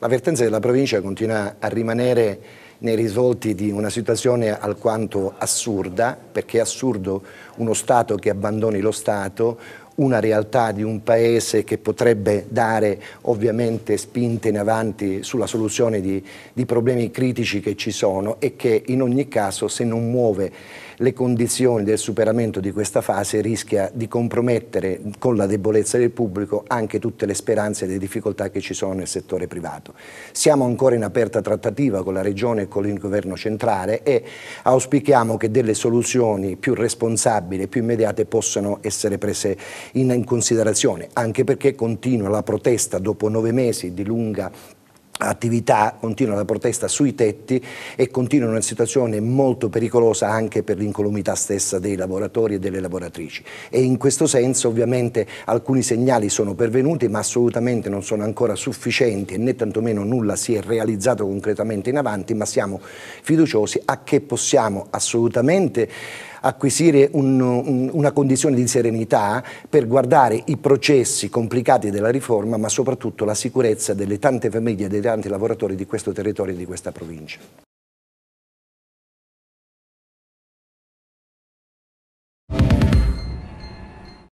L'avvertenza della provincia continua a rimanere nei risvolti di una situazione alquanto assurda, perché è assurdo uno Stato che abbandoni lo Stato, una realtà di un paese che potrebbe dare ovviamente spinte in avanti sulla soluzione di, di, problemi critici che ci sono e che in ogni caso se non muove le condizioni del superamento di questa fase rischia di compromettere con la debolezza del pubblico anche tutte le speranze e le difficoltà che ci sono nel settore privato. Siamo ancora in aperta trattativa con la Regione e con il Governo centrale e auspichiamo che delle soluzioni più responsabili, e più immediate possano essere prese in, in considerazione, anche perché continua la protesta dopo nove mesi di lunga attività, continua la protesta sui tetti e continua una situazione molto pericolosa anche per l'incolumità stessa dei lavoratori e delle lavoratrici e in questo senso ovviamente alcuni segnali sono pervenuti ma assolutamente non sono ancora sufficienti né tantomeno nulla si è realizzato concretamente in avanti ma siamo fiduciosi a che possiamo assolutamente acquisire un, un, una condizione di serenità per guardare i processi complicati della riforma, ma soprattutto la sicurezza delle tante famiglie e dei tanti lavoratori di questo territorio e di questa provincia.